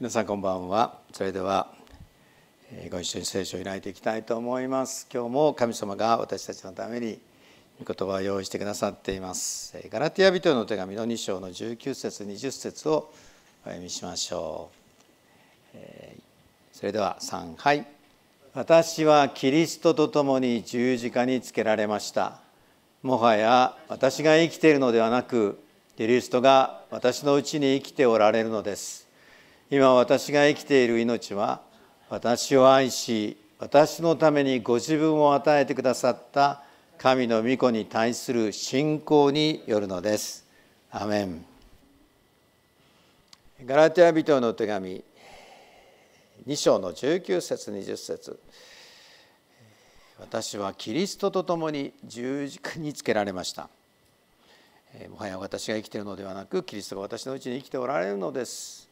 皆さんこんばんはそれではご一緒に聖書を開いていきたいと思います今日も神様が私たちのために御言葉を用意してくださっていますガラティア人の手紙の2章の19節20節をお読みしましょうそれでは3はい私はキリストと共に十字架につけられましたもはや私が生きているのではなくキリストが私のうちに生きておられるのです今私が生きている命は私を愛し私のためにご自分を与えてくださった神の御子に対する信仰によるのです。アメンガラテヤ人の手紙2章の19節20節私はキリストと共に十字架につけられました。もはや私が生きているのではなくキリストが私のうちに生きておられるのです。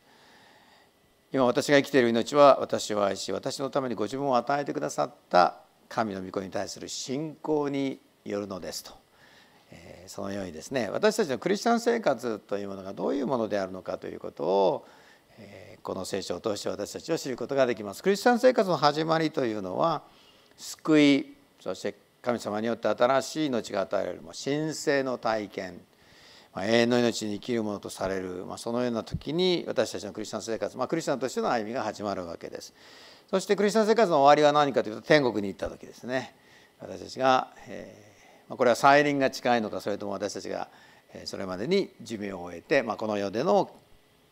今私が生きている命は私を愛し私のためにご自分を与えてくださった神の御子に対する信仰によるのですと、えー、そのようにですね私たちのクリスチャン生活というものがどういうものであるのかということを、えー、この聖書を通して私たちは知ることができます。クリスチャン生活の始まりというのは救いそして神様によって新しい命が与えられるも神聖の体験まあ、永遠の命に生きるものとされる、まあ、そのような時に私たちのクリスチャン生活、まあ、クリスチャンとしての歩みが始まるわけですそしてクリスチャン生活の終わりは何かというと天国に行った時ですね私たちが、えー、まあ、これは再臨が近いのかそれとも私たちがそれまでに寿命を終えて、まあ、この世での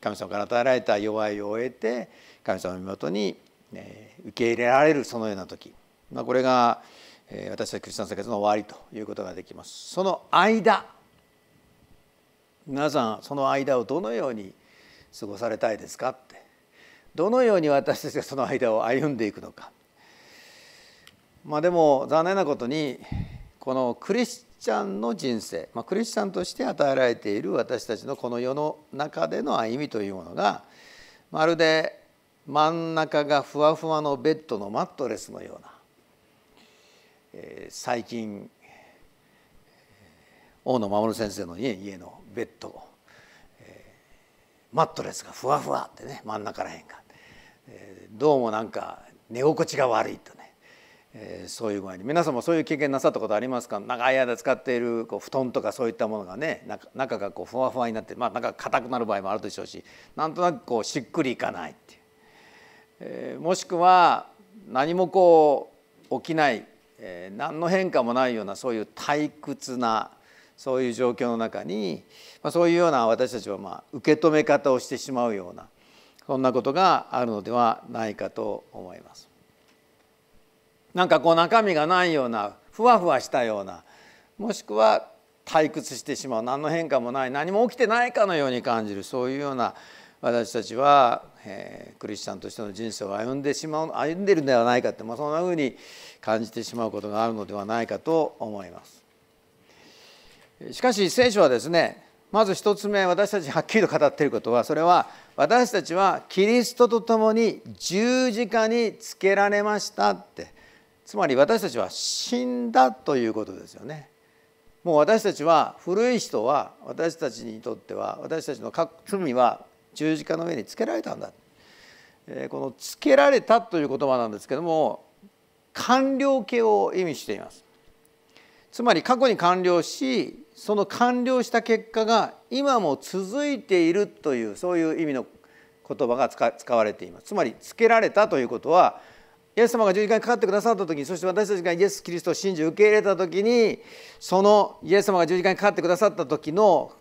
神様から与えられた弱いを終えて神様の身元に、え受け入れられるそのような時、まあ、これが、え私たちクリスチャン生活の終わりということができます。その間皆さんその間をどのように過ごされたいですかってどのように私たちがその間を歩んでいくのかまあでも残念なことにこのクリスチャンの人生、まあ、クリスチャンとして与えられている私たちのこの世の中での歩みというものがまるで真ん中がふわふわのベッドのマットレスのような、えー、最近大野守先生の家家のベッド、えー、マットレスがふわふわってね真ん中らへんが、えー、どうもなんか寝心地が悪いとね、えー、そういう具合に皆さんもそういう経験なさったことありますか長い間使っているこう布団とかそういったものがね中がこうふわふわになって、まあ、中が硬くなる場合もあるでしょうしなんとなくこうしっくりいかないっていう、えー、もしくは何もこう起きない、えー、何の変化もないようなそういう退屈なそういう状況の中に、まあ、そういうような私たちはま受け止め方をしてしまうようなそんなことがあるのではないかと思います。なんかこう中身がないようなふわふわしたようなもしくは退屈してしまう何の変化もない何も起きてないかのように感じるそういうような私たちは、えー、クリスチャンとしての人生を歩んでしまう歩んでるんではないかって、まあ、そんなふうに感じてしまうことがあるのではないかと思います。しかし聖書はですねまず1つ目私たちはっきりと語っていることはそれは私たちはキリストと共に十字架につけられましたってつまり私たちは死んだということですよね。もう私たちは古い人は私たちにとっては私たちの罪は十字架の上につけられたんだ、えこの「つけられた」という言葉なんですけども完了形を意味していますつまり過去に完了しその完了した結果が今も続いているというそういう意味の言葉が使われていますつまりつけられたということはイエス様が十字架にかかってくださった時にそして私たちがイエス・キリストを信じ受け入れた時にそのイエス様が十字架にかかってくださった時の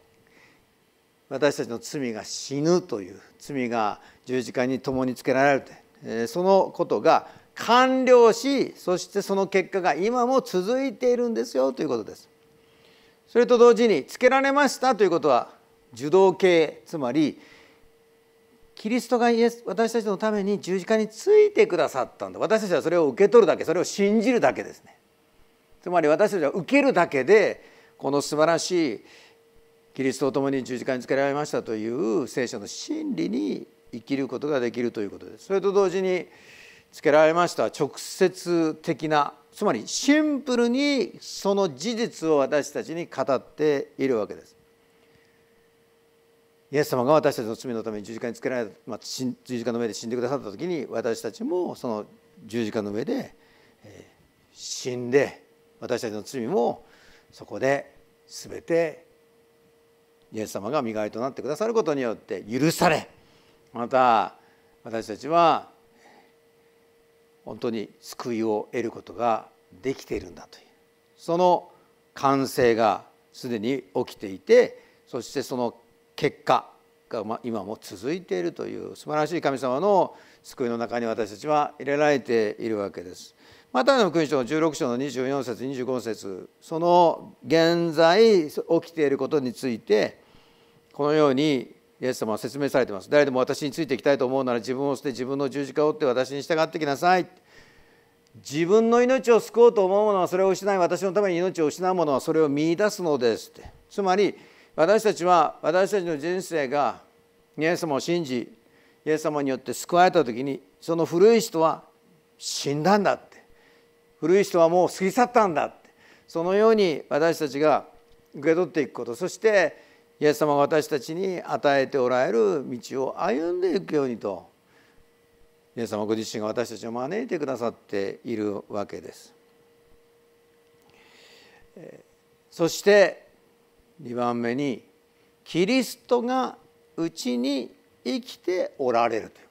私たちの罪が死ぬという罪が十字架に共につけられると、そのことが完了しそしてその結果が今も続いているんですよということです。それと同時につけられましたということは受動形つまりキリストがイエス私たちのために十字架についてくださったんだ私たちはそれを受け取るだけそれを信じるだけですねつまり私たちは受けるだけでこの素晴らしいキリストと共に十字架につけられましたという聖書の真理に生きることができるということですそれと同時につけられました直接的なつまりシンプルにその事実を私たちに語っているわけです。イエス様が私たちの罪のために十字架につけられた、まあ、十字架の上で死んでくださった時に私たちもその十字架の上で、え死んで私たちの罪もそこで全てイエス様が身代わりとなってくださることによって許されまた私たちは本当に救いを得ることができているんだというその完成がすでに起きていてそしてその結果が今も続いているという素晴らしい神様の救いの中に私たちは入れられているわけです。マタイの福音書の16章の24節25節その現在起きていることについてこのようにイエス様は説明されています誰でも私についていきたいと思うなら自分を捨て自分の十字架を追って私に従ってきなさい自分の命を救おうと思うものはそれを失い私のために命を失うものはそれを見いだすのですってつまり私たちは私たちの人生がイエス様を信じイエス様によって救われた時にその古い人は死んだんだって古い人はもう過ぎ去ったんだってそのように私たちが受け取っていくことそしてイエス様が私たちに与えておられる道を歩んでいくようにとイエス様ご自身が私たちを招いてくださっているわけです。そして2番目にキリストがうちに生きておられるという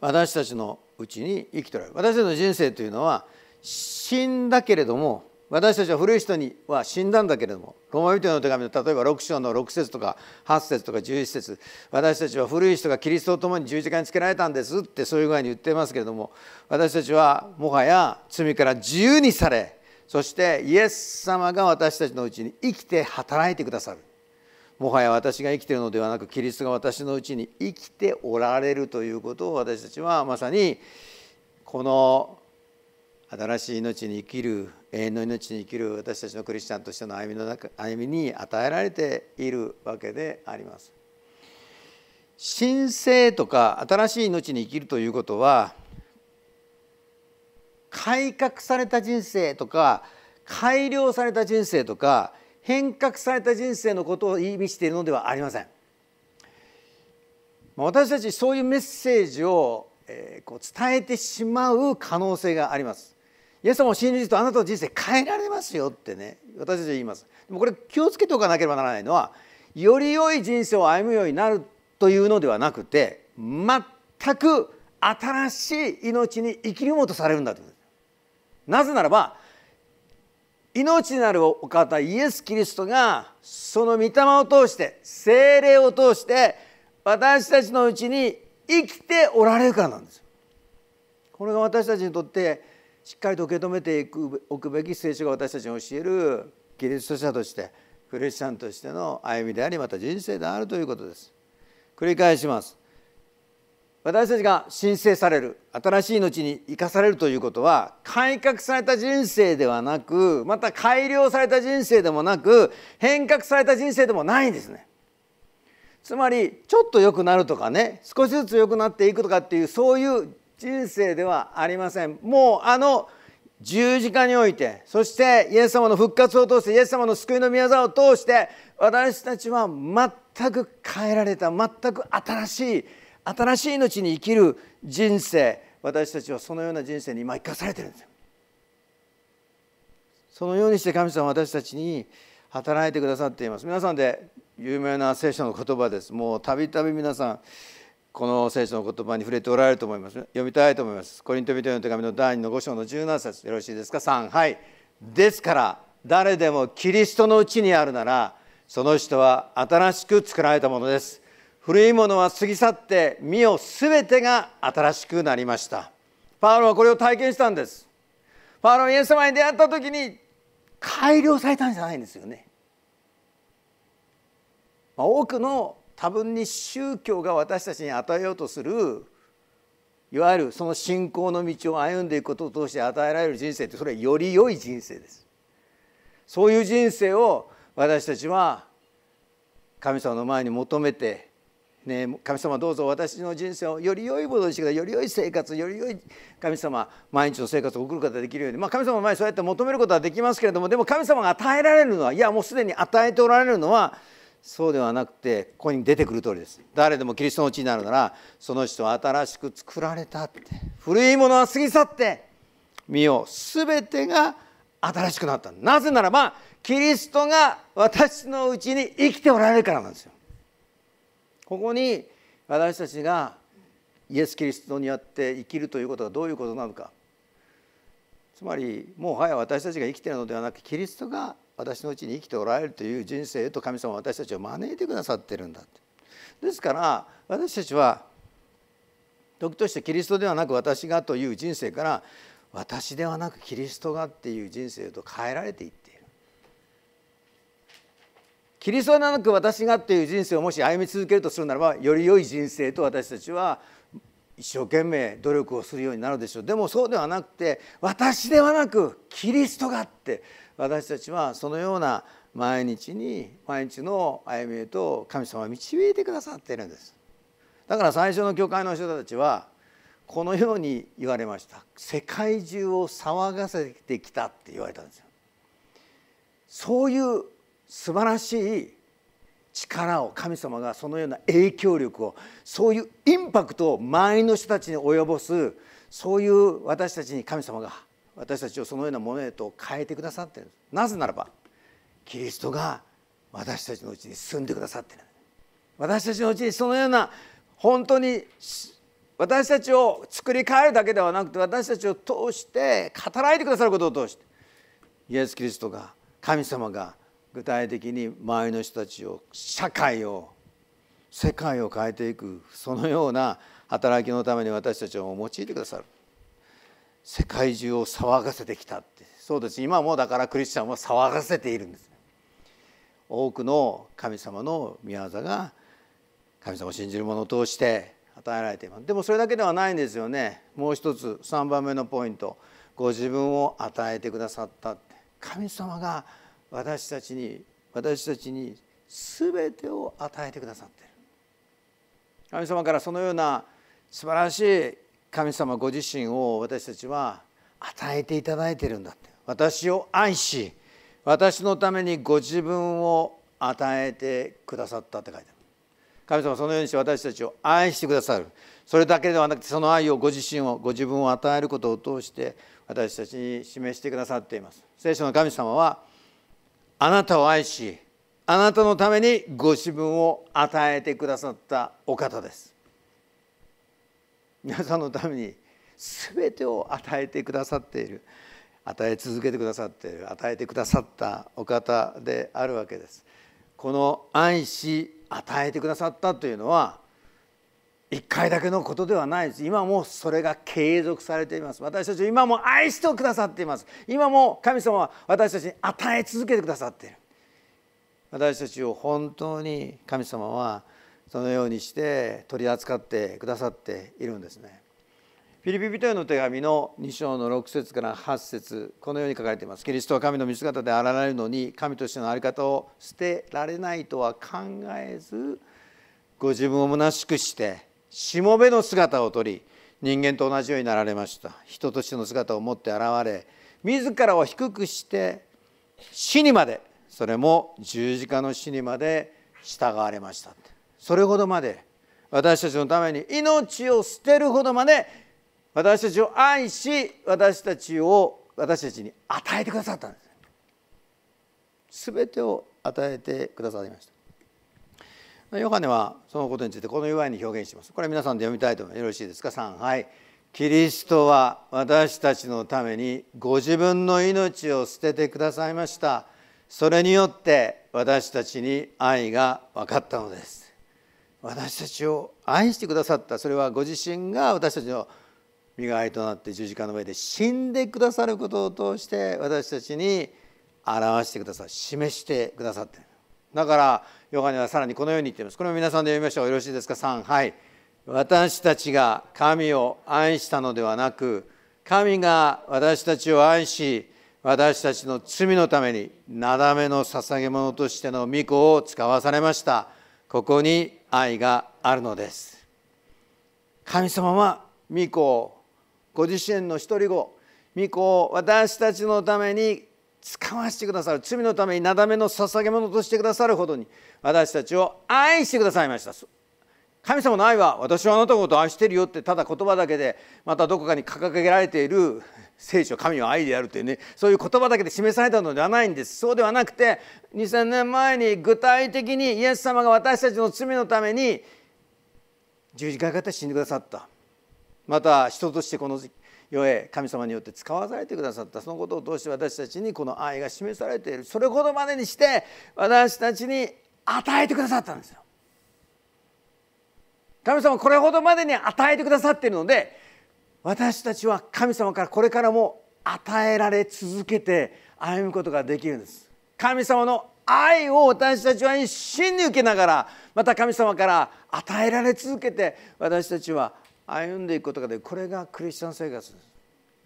私たちのうちに生きておられる私たちの人生というのは死んだけれども私たちは古い人には死んだんだけれどもローマ人の手紙の例えば6章の6節とか8節とか11節私たちは古い人がキリストと共に十字架につけられたんですってそういう具合に言ってますけれども私たちはもはや罪から自由にされそしてイエス様が私たちのうちに生きて働いてくださるもはや私が生きているのではなくキリストが私のうちに生きておられるということを私たちはまさにこの新しい命に生きる永遠の命に生きる私たちのクリスチャンとしての歩みの中歩みに与えられているわけであります。神聖とか新しい命に生きるということは改革された人生とか改良された人生とか変革された人生のことを意味しているのではありません。私たちそういうメッセージをこう伝えてしまう可能性があります。イエス様を信じるとあなたの人生変えられますよってね私たちは言いますでもこれ気をつけておかなければならないのはより良い人生を歩むようになるというのではなくて全く新しい命に生きるもとされるんだとなぜならば命なるお方イエス・キリストがその御霊を通して精霊を通して私たちのうちに生きておられるからなんですこれが私たちにとってしっかりと受け止めていくおくべき聖書が私たちに教えるキリスト者としてクリスチャンとしての歩みでありまた人生であるということです繰り返します私たちが申請される新しい命に生かされるということは改革された人生ではなくまた改良された人生でもなく変革された人生でもないんですねつまりちょっと良くなるとかね少しずつ良くなっていくとかっていうそういう人生ではありませんもうあの十字架においてそしてイエス様の復活を通してイエス様の救いの御業を通して私たちは全く変えられた全く新しい新しい命に生きる人生私たちはそのような人生に今生かされてるんですそのようにして神様は私たちに働いてくださっています。皆さんで有名な聖書の言葉です。もうたびたび皆さんこの聖書の言葉に触れておられると思います、ね、読みたいと思いますコリント人オの手紙の第2の5章の17節よろしいですか3はいですから誰でもキリストのうちにあるならその人は新しく作られたものです古いものは過ぎ去って身を全てが新しくなりましたパウロはこれを体験したんですパウロはイエス様に出会った時に改良されたんじゃないんですよね、まあ、多くの多分に宗教が私たちに与えようとするいわゆるその信仰の道を歩んでいくことを通して与えられる人生ってそれはより良い人生です。そういう人生を私たちは神様の前に求めて、ね、神様どうぞ私の人生をより良いものにしてくださいより良い生活より良い神様毎日の生活を送ることができるように、まあ、神様の前にそうやって求めることはできますけれどもでも神様が与えられるのはいやもうすでに与えておられるのはそうではなくてここに出てくる通りです誰でもキリストのうちになるならその人は新しく作られたって古いものは過ぎ去って見よす全てが新しくなったなぜならばキリストが私のうちに生きておられるからなんですよここに私たちがイエス・キリストによって生きるということがどういうことなのかつまりもはや私たちが生きているのではなくキリストが私のうちに生きておられるという人生へと神様は私たちを招いてくださってるんだってですから私たちは時としてキリストではなく私がという人生から私ではなくキリストがっていう人生へと変えられていっているキリストではなく私がっていう人生をもし歩み続けるとするならばより良い人生と私たちは一生懸命努力をするようになるでしょうでもそうではなくて私ではなくキリストがって私たちはそのような毎日に毎日の歩みへと神様は導いてくださっているんですだから最初の教会の人たちはこのように言われました世界中を騒がせてきたって言われたんですよそういう素晴らしい力を神様がそのような影響力をそういうインパクトを周りの人たちに及ぼすそういう私たちに神様が私たちをそのようなものへと変えてくださっているなぜならばキリストが私たちのうちに住んでくださっている私たちのうちにそのような本当に私たちを作り変えるだけではなくて私たちを通して働いてくださることを通してイエス・キリストが神様が具体的に周りの人たちを社会を世界を変えていくそのような働きのために私たちを用いてくださる。世界中を騒がせてきたってそうです今もだからクリスチャンは騒がせているんです多くの神様の御業が神様を信じる者を通して与えられていますでもそれだけではないんですよねもう一つ3番目のポイントご自分を与えてくださった神様が私たちに私たちに全てを与えてくださっている神様からそのような素晴らしい神様ご自身を私たちは与えていただいてるんだって私を愛し私のためにご自分を与えてくださったって書いてある神様そのようにして私たちを愛してくださるそれだけではなくてその愛をご自身をご自分を与えることを通して私たちに示してくださっています聖書の神様はあなたを愛しあなたのためにご自分を与えてくださったお方です皆さんのために全てを与えてくださっている与え続けてくださっている与えてくださったお方であるわけです。この愛し与えてくださったというのは一回だけのことではないです今もそれが継続されています私たち今も愛してくださっています今も神様は私たちに与え続けてくださっている私たちを本当に神様はそのようにして取り扱ってくださっているんですね。フィリピ人への手紙の2章の6節から8節このように書かれています。キリストは神の見姿であられるのに神としての在り方を捨てられないとは考えずご自分を虚しくしてしもべの姿をとり人間と同じようになられました人としての姿を持って現れ自らを低くして死にまでそれも十字架の死にまで従われましたそれほどまで私たちのために命を捨てるほどまで私たちを愛し私たちを私たちに与えてくださったんです全てを与えてくださいましたヨハネはそのことについてこの祝いに表現しますこれ皆さんで読みたいと思いますよろしいですか3はいキリストは私たちのためにご自分の命を捨ててくださいましたそれによって私たちに愛が分かったのです私たちを愛してくださったそれはご自身が私たちの身代わりとなって十字架の上で死んでくださることを通して私たちに表してください示してくださっているだからヨハネはさらにこのように言っていますこれも皆さんで読みましょうよろしいですか3はい私たちが神を愛したのではなく神が私たちを愛し私たちの罪のためになだめの捧げ物としての御子を使わされましたここに愛があるのです神様は御子をご自身の一人子御子を私たちのために使わしてくださる罪のためになだめの捧げ物としてくださるほどに私たちを愛してくださいました神様の愛は私はあなたのことを愛してるよってただ言葉だけでまたどこかに掲げられている聖書神は愛であるというねそういう言葉だけで示されたのではないんですそうではなくて2000年前に具体的にイエス様が私たちの罪のために十字架形死んでくださったまた人としてこの世へ神様によって使わされてくださったそのことを通して私たちにこの愛が示されているそれほどまでにして私たちに与えてくださったんですよ。神様これほどまでに与えてくださっているので私たちは神様からこれからも与えられ続けて歩むことができるんです神様の愛を私たちは一心に受けながらまた神様から与えられ続けて私たちは歩んでいくことができるこれがクリスチャン生活です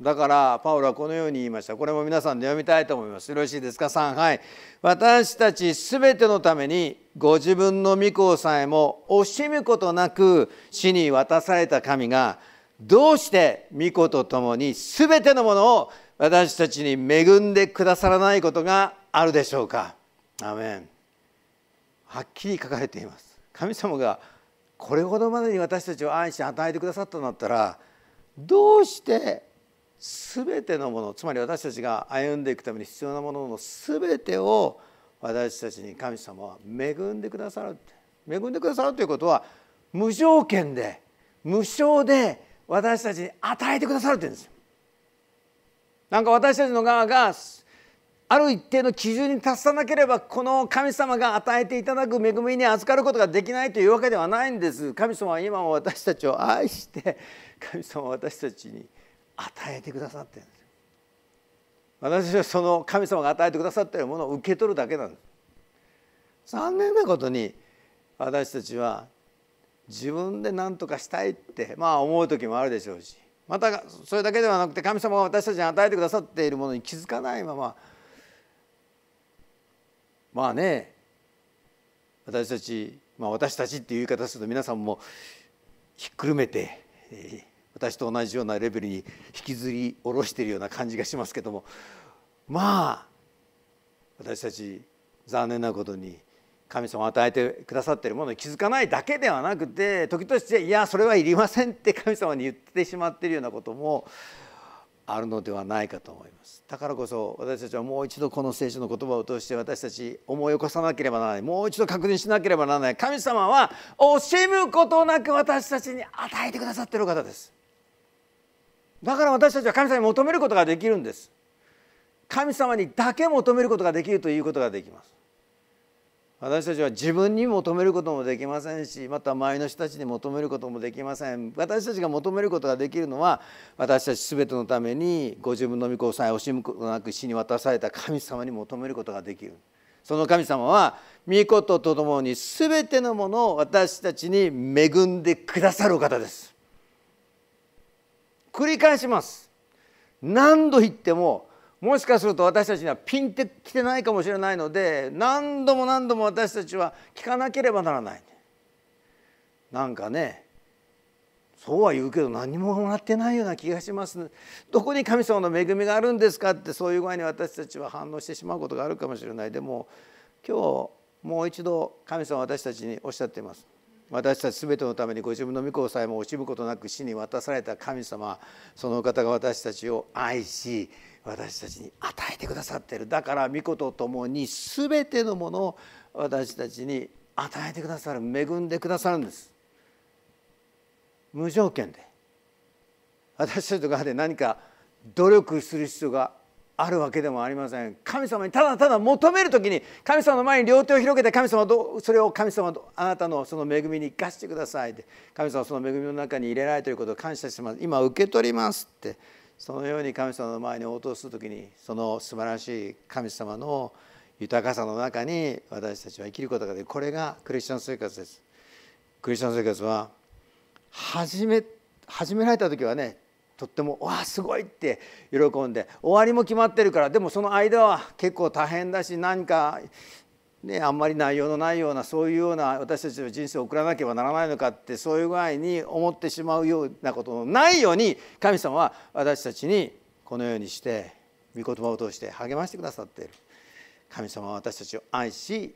だからパウロはこのように言いましたこれも皆さんで読みたいと思いますよろしいですか3はい私たち全てのためにご自分の御子さえも惜しむことなく死に渡された神がどうして御子と共に全てのものを私たちに恵んでくださらないことがあるでしょうかアメンはっきり書かれています神様がこれほどまでに私たちを愛し与えてくださったんだったらどうして全てのものつまり私たちが歩んでいくために必要なものの全てを私たちに神様は恵んでくださる恵んでくださるということは無条件で無償で私たちに与えてくださるって言うんですよ。なんか私たちの側がある一定の基準に達さなければこの神様が与えていただく恵みに預かることができないというわけではないんです神様は今も私たちを愛して神様は私たちに与えてくださってるんです私たちはその神様が与えてくださっているものを受け取るだけなんです残念なことに私たちは自分で何とかしたいってまあ思う時もあるでしょうしまたそれだけではなくて神様が私たちに与えてくださっているものに気づかないまままあね私たち、まあ、私たちっていう言い方すると皆さんもひっくるめて、私と同じようなレベルに引きずり下ろしているような感じがしますけどもまあ私たち残念なことに神様与えてくださってるものに気づかないだけではなくて時としていやそれはいりませんって 神様に言ってしまってるようなこともあるのではないかと思いますだからこそ私たちはもう一度この聖書の言葉を通して私たち思い起こさなければならないもう一度確認しなければならない神様は惜しむことなく私たちに与えてくださってる方ですだから私たちは神様に求めることができるんです神様にだけ求めることができるということができます私たちは自分に求めることもできませんしまた周りの人たちに求めることもできません私たちが求めることができるのは私たち全てのためにご自分の御子をさえ惜しむことなく死に渡された神様に求めることができるその神様は御子とともに全てのものを私たちに恵んでくださるお方です繰り返します何度言ってももしかすると私たちにはピンってきてないかもしれないので何度も何度も私たちは聞かなければならないなんかねそうは言うけど何ももらってないような気がします、ね、どこに神様の恵みがあるんですかってそういう具合に私たちは反応してしまうことがあるかもしれないでも今日もう一度神様は私たちにおっしゃっています私たち全てのためにご自分の御子をさえも惜しむことなく死に渡された神様その方が私たちを愛し私たちに与えてくださってるだから御子と共に全てのものを私たちに与えてくださる恵んでくださるんです無条件で私たちの側で何か努力する必要があるわけでもありません神様にただただ求める時に神様の前に両手を広げて神様どそれを神様あなたのその恵みに生かしてくださいって神様その恵みの中に入れられていることを感謝します今受け取りますってそのように神様の前に応答する時にその素晴らしい神様の豊かさの中に私たちは生きることができるこれがクリスチャン生活です。クリスチャン生活は始め始められた時はねとっても「わあすごい!」って喜んで終わりも決まってるからでもその間は結構大変だし何かね、あんまり内容のないようなそういうような私たちの人生を送らなければならないのかってそういう具合に思ってしまうようなことのないように神様は私たちにこのようにして御言葉を通して励ましてくださっている神様は私たちを愛し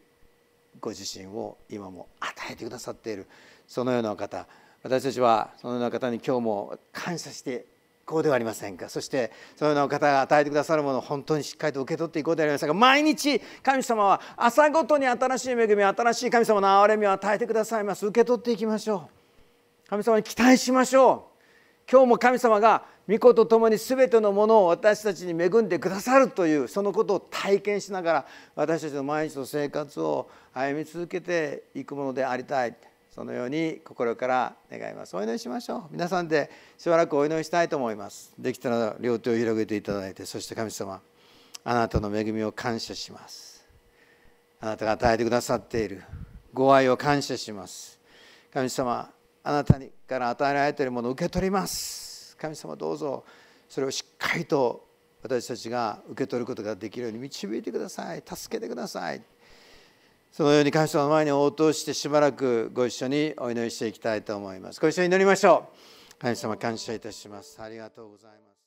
ご自身を今も与えてくださっているそのような方私たちはそのような方に今日も感謝してこではありませんかそしてそのような方が与えてくださるものを本当にしっかりと受け取っていこうではありませんか毎日神様は朝ごとに新しい恵み新しい神様の憐れみを与えてくださいます受け取っていきましょう神様に期待しましょう今日も神様が御子と共に全てのものを私たちに恵んでくださるというそのことを体験しながら私たちの毎日の生活を歩み続けていくものでありたいそのように心から願いますお祈りしましょう皆さんでしばらくお祈りしたいと思いますできたら両手を広げていただいてそして神様あなたの恵みを感謝しますあなたが与えてくださっているご愛を感謝します神様あなたにから与えられているものを受け取ります神様どうぞそれをしっかりと私たちが受け取ることができるように導いてください助けてくださいそのように神様の前に応答してしばらくご一緒にお祈りしていきたいと思います。ご一緒に祈りましょう。神様感謝いたします。ありがとうございます。